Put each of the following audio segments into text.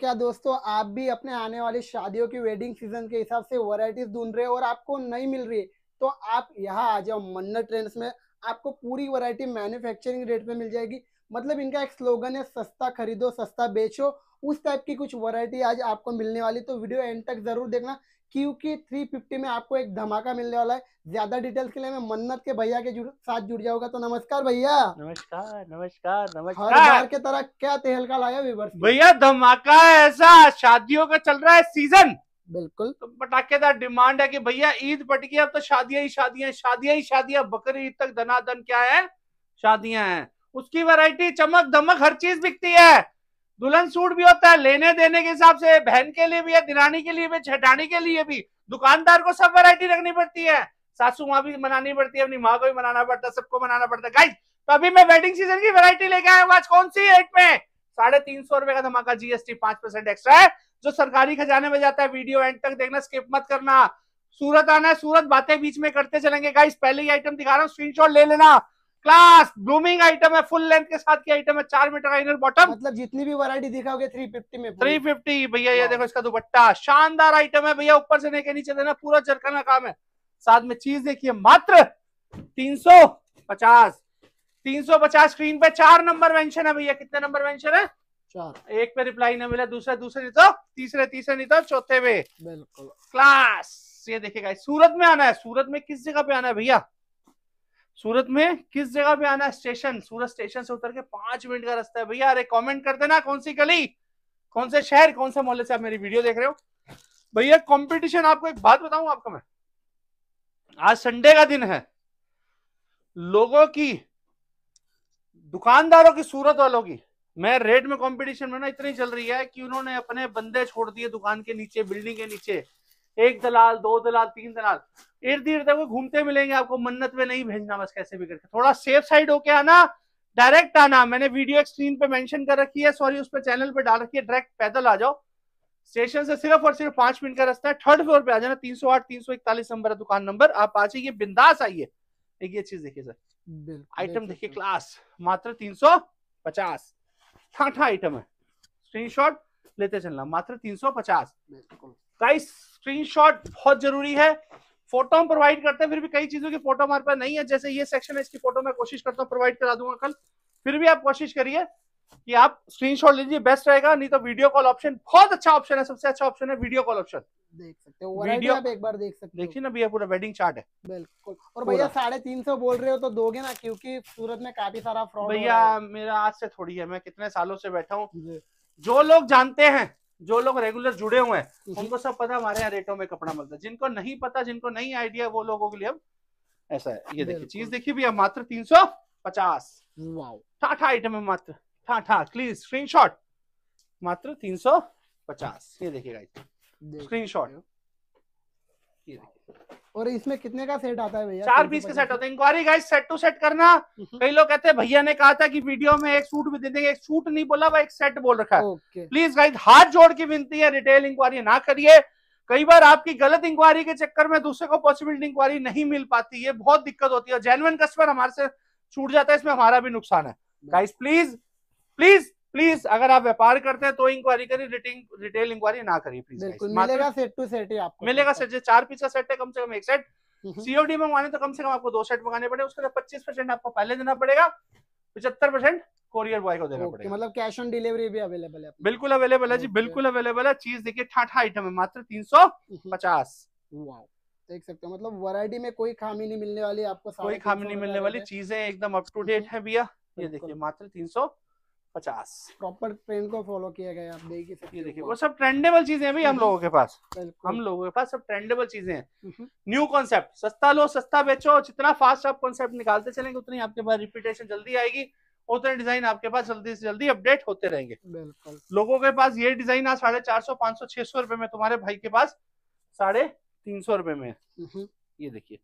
क्या दोस्तों आप भी अपने आने वाली शादियों की वेडिंग सीजन के हिसाब से वैरायटीज ढूंढ रहे हो और आपको नहीं मिल रही तो आप यहाँ आ जाओ मन्ना ट्रेंड्स में आपको पूरी वैरायटी मैन्युफैक्चरिंग रेट में मिल जाएगी मतलब इनका एक स्लोगन है सस्ता खरीदो सस्ता बेचो उस टाइप की कुछ वरायटी आज आपको मिलने वाली तो वीडियो एंड तक जरूर देखना क्यू की थ्री फिफ्टी में आपको एक धमाका मिलने वाला है ज्यादा डिटेल्स के लिए मैं मन्नत के भैया के जुड़, साथ जुड़ जाऊंगा तो नमस्कार भैया नमस्कार नमस्कार नमस्कार के तरह क्या तेहलका लाया विवर्स भैया धमाका ऐसा शादियों का चल रहा है सीजन बिल्कुल तो पटाखेदार डिमांड है कि भैया ईद पटकी अब तो शादियां ही शादियां शादियां ही शादियां बकरी ईद तक धनाधन क्या है शादियां हैं उसकी वैरायटी चमक धमक हर चीज बिकती है दुल्हन सूट भी होता है लेने देने के हिसाब से बहन के लिए भी है दिनानी के लिए भी छठानी के लिए भी दुकानदार को सब वैरायटी रखनी पड़ती है सासू माँ भी मनानी पड़ती है अपनी माँ को भी मनाना पड़ता है सबको मनाना पड़ता है गाइज तो अभी मैं वेडिंग सीजन की वैरायटी लेके आया हूँ आज कौन सी रेट में साढ़े तीन सौ रुपए का धमाका जीएसटी पांच परसेंट एक्स्ट्रा है जो सरकारी खजाने में जाता है वीडियो एंड तक देखना स्किप मत करना सूरत आना है सूरत बातें बीच में करते चलेंगे गाइस पहले ही आइटम दिखा रहा हूँ स्क्रीनशॉट ले लेना क्लास ब्लूमिंग आइटम है फुल लेंथ के साथ की आइटम है चार मीटर का इनर बॉटम मतलब जितनी भी वरायटी दिखाओगे थ्री फिफ्टी में थ्री फिफ्टी भैया ये देखो इसका दुपट्टा शानदार आइटम है भैया ऊपर से लेके नीचे देना पूरा चरखाना काम है साथ में चीज देखिए मात्र तीन सौ पचास तीन सौ पचास स्क्रीन पे चार नंबर मेंशन है भैया कितने नंबर मेंशन है चार एक पे रिप्लाई ना मिला दूसरे दूसरे नहीं तो तीसरे तीसरे नहीं तो चौथे पे बिल्कुल क्लास ये देखिएगा सूरत में आना है सूरत में किस जगह पे आना है भैया सूरत में किस जगह पे आना स्टेशन सूरत स्टेशन से उतर के पांच मिनट का रास्ता है भैया अरे कमेंट कर देना कौन सी गली कौन से शहर कौन से मोहल्ले से आप मेरी वीडियो देख रहे हो भैया कंपटीशन आपको एक बात बताऊं आपको मैं आज संडे का दिन है लोगों की दुकानदारों की सूरत वालों की मैं रेट में कंपटीशन में ना इतनी चल रही है कि उन्होंने अपने बंदे छोड़ दिए दुकान के नीचे बिल्डिंग के नीचे एक दलाल दो दलाल तीन दलाल इर्द गिर्द वो घूमते मिलेंगे आपको मन्नत में नहीं भेजना बस कैसे भी करके थोड़ा सेफ साइड होके आना डायरेक्ट आना मैंने वीडियो एक स्क्रीन पे मेंशन कर रखी है सॉरी उस पर चैनल पे डाल रखी है डायरेक्ट पैदल आ जाओ स्टेशन से सिर्फ और सिर्फ पांच मिनट का रास्ता है थर्ड फ्लोर पे आ जाना तीन सौ आठ तीन सौ इकतालीस नंबर है दुकान नंबर आप आ जाइए बिंदास आइए एक ये चीज देखिए सर आइटम देखिए क्लास मात्र तीन सौ पचास आइटम हाँ, हाँ, है स्क्रीन शॉट लेते चलना मात्र 350 गाइस स्क्रीनशॉट बहुत जरूरी है फोटो हम प्रोवाइड करते हैं फिर भी कई चीजों की फोटो हमारे पास नहीं है जैसे ये सेक्शन है इसकी फोटो मैं कोशिश करता हूँ प्रोवाइड करा दूंगा कल फिर भी आप कोशिश करिए कि आप स्क्रीनशॉट लीजिए बेस्ट रहेगा नहीं तो वीडियो कॉल ऑप्शन बहुत अच्छा ऑप्शन है सबसे अच्छा ऑप्शन है वीडियो कॉल ऑप्शन देख सकते हो वीडियो आप एक बार देख सकते देखिए ना भैया पूरा वेडिंग चार्ट है बिल्कुल और भैया साढ़े तीन सौ बोल रहे हो तो दोगे ना क्योंकि सूरत में काफी सारा फ्रॉड भैया मेरा आज से थोड़ी है मैं कितने सालों से बैठा हूँ जो लोग जानते हैं जो लोग रेगुलर जुड़े हुए हैं उनको सब पता हमारे यहाँ रेटों में कपड़ा मिलता है जिनको नहीं पता जिनको नहीं आइडिया वो लोगों के लिए अब ऐसा है ये देखिए चीज देखिए भैया मात्र तीन सौ पचास ठाठा आइटम है मात्र ठाठा प्लीज स्क्रीन मात्र तीन सौ पचास ये देखिएगा स्क्रीन शॉट और इसमें कितने का सेट आता है भैया चार पीस के सेट होते हैं inquiry guys set to set करना हम्म। कई लोग कहते हैं भैया ने कहा था कि वीडियो में एक सूट भी दे देंगे एक सूट नहीं बोला भाई एक सेट बोल रखा है प्लीज गाइस हाथ जोड़ के विनती है रिटेल इंक्वायरी ना करिए कई बार आपकी गलत इंक्वायरी के चक्कर में दूसरे को पॉसिबिलिटी इंक्वायरी नहीं मिल पाती है बहुत दिक्कत होती है जेनुअन कस्टमर हमारे से छूट जाता है इसमें हमारा भी नुकसान है गाइस प्लीज प्लीज प्लीज अगर आप व्यापार करते हैं तो इंक्वायरी करिए रिटेल रिटेल इंक्वायरी ना करिए प्लीज मिलेगा सेट टू सेट ही आपको मिलेगा सेट चार पीस का सेट है कम से कम एक सेट सीओडी मंगवाने तो कम से कम आपको दो सेट मंगाने पड़े उसके पच्चीस परसेंट आपको पहले देना पड़ेगा पचहत्तर परसेंट कोरियर बॉय को देना पड़ेगा मतलब कैश ऑन डिलीवरी भी अवेलेबल है बिल्कुल अवेलेबल है जी बिल्कुल अवेलेबल है चीज देखिए ठाठा आइटम है मात्र तीन सौ पचास देख सकते हो मतलब वैरायटी में कोई खामी नहीं मिलने वाली आपको कोई खामी नहीं मिलने वाली चीजें एकदम अप टू डेट है भैया ये देखिए मात्र तीन सौ पचास प्रॉपर ट्रेंड को फॉलो किया गया आप देख सकते देखिए वो सब ट्रेंडेबल चीजें भाई हम लोगों के पास हम लोगों के पास सब ट्रेंडेबल चीजें हैं न्यू हम्म। कॉन्सेप्ट सस्ता लो सस्ता बेचो जितना फास्ट आप कॉन्सेप्ट निकालते चलेंगे उतनी आपके पास रिपीटेशन जल्दी आएगी उतने डिजाइन आपके पास जल्दी से जल्दी अपडेट होते रहेंगे बिल्कुल लोगों के पास ये डिजाइन आज साढ़े चार सौ पांच सौ छह सौ रुपए में तुम्हारे भाई के पास साढ़े तीन सौ रुपए में हम्म। ये देखिए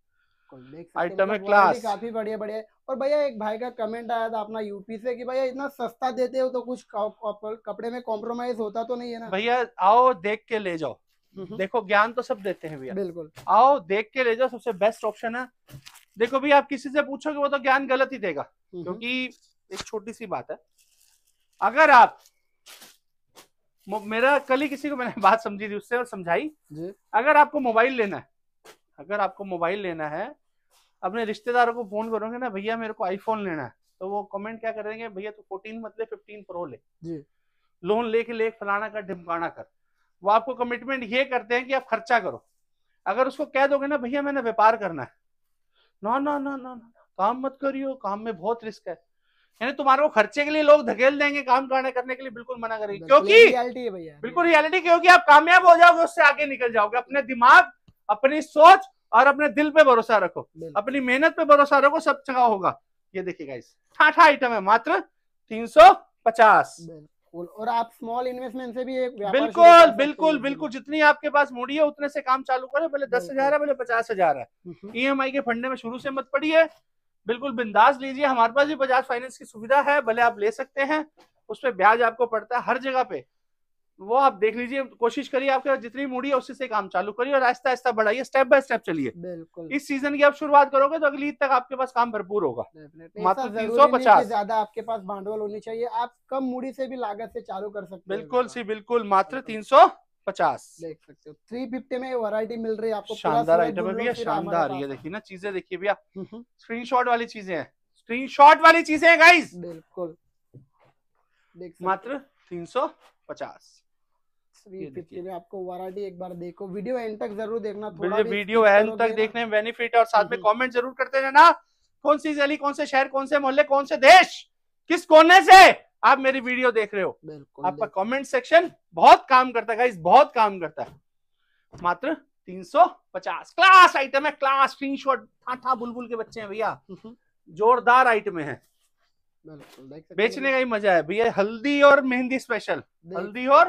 आइटम मतलब है क्लास काफी बढ़िया बढ़िया और भैया एक भाई का कमेंट आया था अपना यूपी से कि भैया इतना सस्ता देते हो तो कुछ कपड़े में कॉम्प्रोमाइज होता तो नहीं है ना भैया आओ देख के ले जाओ हम्म, हम्म। देखो ज्ञान तो सब देते हैं भैया बिल्कुल आओ देख के ले जाओ सबसे बेस्ट ऑप्शन है देखो भैया आप किसी से पूछोगे वो तो ज्ञान गलत ही देगा हम्म, क्योंकि एक छोटी सी बात है अगर आप मेरा कल ही किसी को मैंने बात समझी थी उससे और समझाई अगर आपको मोबाइल लेना है अगर आपको मोबाइल लेना है अपने रिश्तेदारों को फोन करोगे ना भैया मेरे को आईफोन लेना है तो वो कमेंट क्या करेंगे भैया तू फोर्टीन मत मतलब ले फिफ्टीन प्रो ले लोन लेके ले फलाना कर ढिमकाना कर वो आपको कमिटमेंट ये करते हैं कि आप खर्चा करो अगर उसको कह दोगे ना भैया मैंने व्यापार करना है ना ना ना ना ना काम मत करियो काम में बहुत रिस्क है यानी तुम्हारे को खर्चे के लिए लोग धकेल देंगे काम करने करने के लिए बिल्कुल मना करेंगे क्योंकि रियलिटी है भैया बिल्कुल रियलिटी क्योंकि आप कामयाब हो जाओगे उससे आगे निकल जाओगे अपने दिमाग अपनी सोच और अपने दिल पे भरोसा रखो अपनी मेहनत पे भरोसा रखो सब जगह होगा ये देखिए गाइस छाठा आइटम है मात्र तीन और आप स्मॉल इन्वेस्टमेंट से भी एक बिल्कुल बिल्कुल बिल्कुल जितनी आपके पास मुड़ी है उतने से काम चालू करें पहले दस हजार है पहले पचास हजार है ईएमआई हम्म हम्म। e के फंडे में शुरू से मत पड़ी है बिल्कुल बिंदास लीजिए हमारे पास भी बजाज फाइनेंस की सुविधा है भले आप ले सकते हैं उस पर ब्याज आपको पड़ता है हर जगह पे वो आप देख लीजिए कोशिश करिए आपके पास जितनी मूडी है उसी से काम चालू करिए और आहिस्ता आहिस्ता बढ़ाइए स्टेप बाय स्टेप चलिए बिल्कुल इस सीजन की आप शुरुआत करोगे तो अगली ईद तक आपके पास काम भरपूर होगा मात्र तीन सौ पचास ज्यादा आपके पास भांडवल होनी चाहिए आप कम मूडी से भी लागत से चालू कर सकते बिल्कुल सी बिल्कुल मात्र तीन सौ पचास देख सकते हो थ्री फिफ्टी में वैरायटी मिल रही है आपको शानदार आइटम है भैया शानदार ये देखिए ना चीजें देखिए भैया स्क्रीनशॉट हम्म, हम्म। वाली चीजें हैं स्क्रीनशॉट वाली चीजें हैं गाइस बिल्कुल मात्र तीन सौ पचास कॉमेंट जरूर करते रहना कौन सी गली कौन से शहर कौन से मोहल्ले कौन से देश किस कोने से आप मेरी वीडियो देख रहे हो बिल्कुल आपका कॉमेंट सेक्शन बहुत काम करता है बहुत काम करता है मात्र 350 क्लास आइटम है क्लास स्क्रीनशॉट था बुलबुल के बच्चे हैं भैया हम्म, हम्म। जोरदार आइटम है बेचने का ही मजा है भैया हल्दी और मेहंदी स्पेशल हल्दी और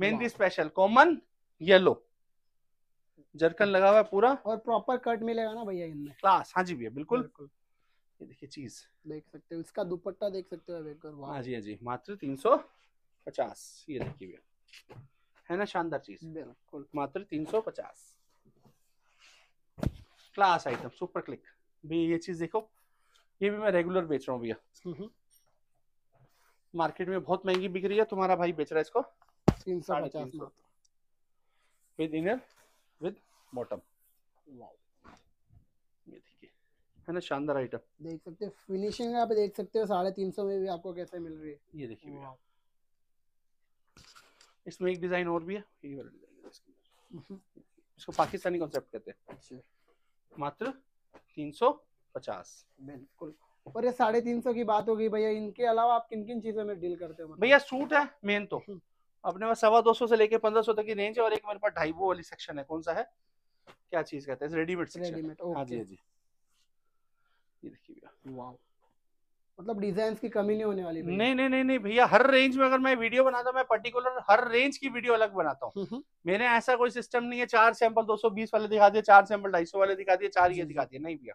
मेहंदी स्पेशल कॉमन येलो जरकन लगा हुआ है पूरा और प्रॉपर कट मिलेगा ना भैया इनमें क्लास हाँ जी भैया बिल्कुल ये देखिए चीज देख सकते हो इसका दुपट्टा देख सकते हो हाँ जी हाँ जी मात्र तीन सौ पचास ये देखिए भैया है ना शानदार चीज बिल्कुल मात्र तीन सौ पचास क्लास आइटम सुपर क्लिक भी ये चीज देखो ये भी मैं रेगुलर बेच रहा हूँ भैया मार्केट हम्म, हम्म। में बहुत महंगी बिक रही है तुम्हारा भाई बेच रहा है इसको तीन सौ पचास विद इनर विद बॉटम ये देखिए है ना शानदार आइटम देख सकते हो फिनिशिंग आप देख सकते हो साढ़े तीन सौ में भी आपको कैसे मिल रही है ये देखिए इसमें एक डिजाइन और भी है ये वाला डिजाइन है हम्म। इसको पाकिस्तानी कॉन्सेप्ट कहते हैं अच्छा। मात्र तीन सौ पचास बिल्कुल और ये साढ़े तीन सौ की बात हो गई भैया इनके अलावा आप किन किन चीजों में डील करते हो भैया सूट है मेन तो हम्म। अपने पास सवा दो सौ से लेके पंद्रह सौ तक की रेंज है और एक मेरे पास ढाई वाली सेक्शन है कौन सा है क्या चीज कहते हैं रेडीमेड हाँ हाँ रेडीमेड मतलब डिजाइन की कमी नहीं होने वाली नहीं नहीं नहीं नहीं भैया हर रेंज में अगर मैं वीडियो बनाता हूँ मैं पर्टिकुलर हर रेंज की वीडियो अलग बनाता हूँ हम्म, हम्म। मैंने ऐसा कोई सिस्टम नहीं है चार सैंपल 220 वाले दिखा दिए चार सैंपल 250 वाले दिखा दिए चार ये दिखा दिए नहीं भैया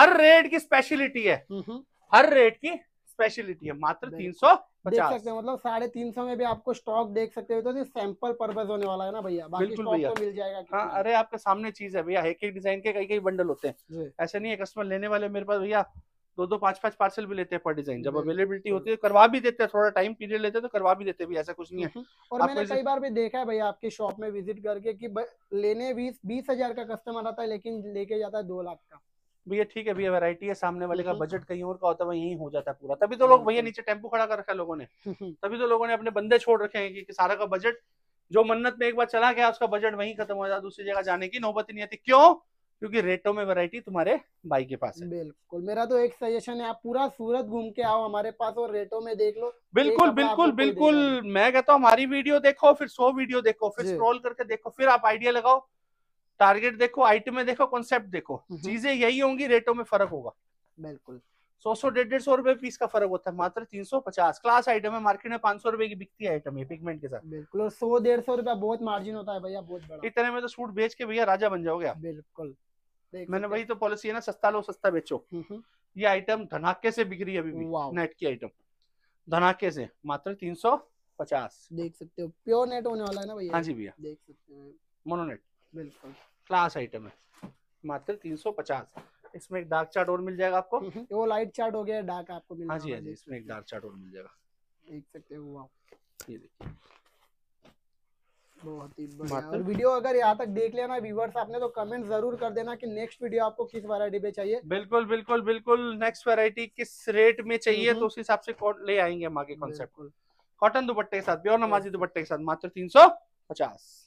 हर रेट की स्पेशलिटी है हम्म, हर रेट की स्पेशलिटी है मात्र तीन देख सकते हैं मतलब साढ़े तीन सौ में भी आपको स्टॉक देख सकते हैं तो सैंपल पर्पज होने वाला है ना भैया बाकी स्टॉक तो मिल जाएगा हाँ अरे आपके सामने चीज है भैया एक एक डिजाइन के कई कई बंडल होते हैं ऐसे नहीं है कस्टमर लेने वाले मेरे पास भैया दो दो पांच पांच पार्सल भी लेते हैं पर डिजाइन जब अवेलेबिलिटी होती है करवा भी देते हैं थोड़ा टाइम पीरियड लेते हैं तो करवा भी देते हैं ऐसा कुछ नहीं है हम्म, हम्म। और मैंने कई बार भी देखा है भैया आपके शॉप में विजिट करके कि लेने बीस बीस हजार का कस्टमर आता है लेकिन लेके जाता है दो लाख का भैया ठीक है भैया वैरायटी है सामने वाले का बजट कहीं और का होता है यही हो जाता है पूरा तभी तो लोग हाँ, भैया नीचे टेम्पो खड़ा कर रखा है लोगों ने हम्म, हम्म। तभी तो लोगों ने अपने बंदे छोड़ रखे हैं कि, कि सारा का बजट जो मन्नत में एक बार चला गया उसका बजट वही खत्म हो जाता दूसरी जगह जाने की नौबत नहीं आती क्यों क्योंकि रेटों में वैरायटी तुम्हारे भाई के पास है बिल्कुल मेरा तो एक सजेशन है आप पूरा सूरत घूम के आओ हमारे पास और रेटों में देख लो बिल्कुल बिल्कुल बिल्कुल मैं कहता हूँ हमारी वीडियो देखो फिर सो वीडियो देखो फिर स्क्रॉल करके देखो फिर आप आइडिया लगाओ टारगेट देखो आइटम में देखो कॉन्सेप्ट देखो हम्म। चीजें यही होंगी रेटों में फर्क होगा बिल्कुल सौ सौ डेढ़ डेढ़ सौ रुपए पीस का फर्क होता है मात्र तीन सौ पचास क्लास आइटम है मार्केट में पांच सौ रुपए की बिकती है आइटम ये पिगमेंट के साथ बिल्कुल और सौ डेढ़ सौ रुपया बहुत मार्जिन होता है भैया बहुत बड़ा इतने में तो सूट बेच के भैया राजा बन जाओगे आप बिल्कुल मैंने वही तो पॉलिसी है ना सस्ता लो सस्ता बेचो हम्म, हम्म। ये आइटम धनाके से बिक रही है अभी भी नेट की आइटम धनाके से मात्र तीन सौ पचास देख सकते हो प्योर नेट होने वाला है ना भैया हाँ जी भैया देख सकते हैं मोनोनेट बिल्कुल क्लास आइटम है मात्र तीन सौ पचास इसमें एक डार्क चार्ट और मिल जाएगा आपको हम्म, हम्म। वो लाइट चार्ट हो गया डार्क आपको मिल हाँ जी हाँ जी इसमें एक डार्क चार्ट और मिल जाएगा देख सकते हो ये देखिए बहुत ही वीडियो अगर यहाँ तक देख लेना व्यूवर्स आपने तो कमेंट जरूर कर देना कि नेक्स्ट वीडियो आपको किस वैरायटी पे चाहिए बिल्कुल बिल्कुल बिल्कुल नेक्स्ट वैरायटी किस रेट में चाहिए हम्म, तो उस हिसाब से ले आएंगे हम आगे कॉन्सेप्ट कॉटन दुपट्टे के साथ प्योर नमाजी दुपट्टे के साथ मात्र तीन सौ पचास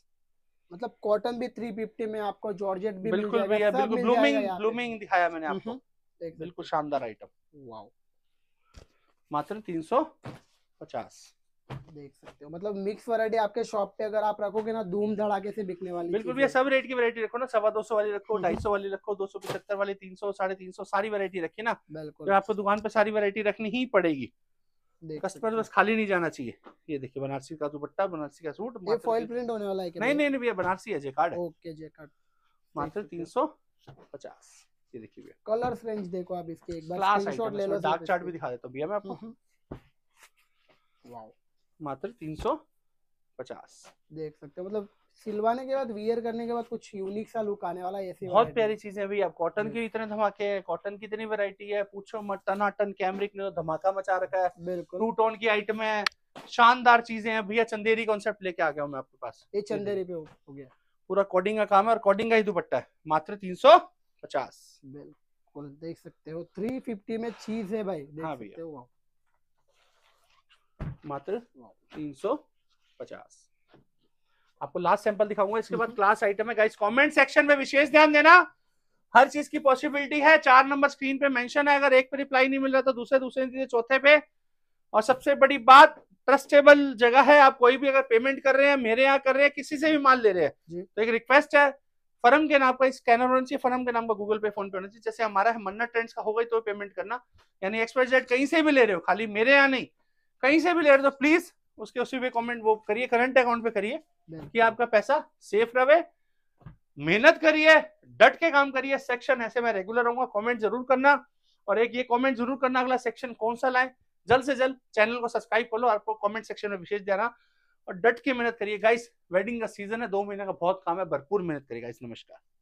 मतलब कॉटन भी थ्री फिफ्टी में आपको जॉर्जेट भी बिल्कुल भैया बिल्कुल ब्लूमिंग ब्लूमिंग दिखाया मैंने आपको बिल्कुल शानदार आइटम वाओ मात्र तीन सौ पचास देख सकते हो मतलब मिक्स वैरायटी आपके शॉप पे अगर आप रखोगे ना धूम धड़ाके से बिकने वाली बिल्कुल भैया सब रेट की वैरायटी रखो ना सवा दो सौ वाली रखो ढाई सौ वाली रखो दो सौ पचहत्तर वाली तीन सौ साढ़े तीन सौ सारी वैरायटी रखिए ना बिल्कुल तो आपको दुकान पे सारी वैरायटी रखनी ही पड़ेगी कस्टमर बस खाली नहीं जाना चाहिए ये देखिए बनारसी का दुपट्टा बनारसी का सूट ये फॉइल प्रिंट होने वाला है नहीं नहीं नहीं भैया बनारसी है जेकार्ड ओके जेकार्ड मात्र तीन ये देखिए भैया कलर रेंज देखो आप इसके एक बार स्क्रीनशॉट ले लो डार्क चार्ट भी दिखा देता हूं भैया मैं आपको वाओ हम्म, हम्म। मात्र 350 देख सकते हो मतलब सिलवाने के बाद वियर करने के बाद कुछ यूनिक सा लुक आने वाला ऐसे बहुत प्यारी चीजें भी आप कॉटन के इतने धमाके हैं कॉटन की इतनी वैरायटी है पूछो मत टना टन कैमरिक ने तो धमाका मचा रखा है बिल्कुल टू टोन की आइटम है शानदार चीजें हैं भैया चंदेरी कॉन्सेप्ट लेके आ गया हूँ मैं आपके पास ये चंदेरी पे हो गया पूरा कोडिंग का काम है और कोडिंग का ही दुपट्टा है मात्र तीन सौ पचास बिल्कुल देख सकते हो थ्री फिफ्टी में चीज है भाई देख हाँ भैया मात्र तीन सौ पचास आपको लास्ट सैंपल दिखाऊंगा इसके बाद क्लास आइटम हम्म। है गाइस कमेंट सेक्शन में विशेष ध्यान देना हर चीज की पॉसिबिलिटी है चार नंबर स्क्रीन पे मेंशन है अगर एक पे रिप्लाई नहीं मिल रहा तो दूसरे दूसरे चौथे पे और सबसे बड़ी बात ट्रस्टेबल जगह है आप कोई भी अगर पेमेंट कर रहे हैं मेरे यहाँ कर रहे हैं किसी से भी माल ले रहे हैं तो एक रिक्वेस्ट है फर्म के नाम का स्कैनर होना चाहिए फर्म के नाम का गूगल पे फोन पे होना चाहिए जैसे हमारा है मन्ना ट्रेंड्स का होगा तो पेमेंट करना यानी एक्सपर्ट जेट कहीं से भी ले रहे हो खाली मेरे यहाँ नहीं कहीं से भी ले रहे हो तो प्लीज उसके उसी पे कमेंट वो करिए करंट अकाउंट पे करिए कि आपका पैसा सेफ रहे मेहनत करिए डट के काम करिए सेक्शन ऐसे मैं रेगुलर रहूंगा कमेंट जरूर करना और एक ये कमेंट जरूर करना अगला सेक्शन कौन सा लाए जल्द से जल्द चैनल को सब्सक्राइब कर लो आपको कमेंट सेक्शन में विशेष देना और डट के मेहनत करिए गाइस वेडिंग का सीजन है दो महीने का बहुत काम है भरपूर मेहनत करिए गाइस नमस्कार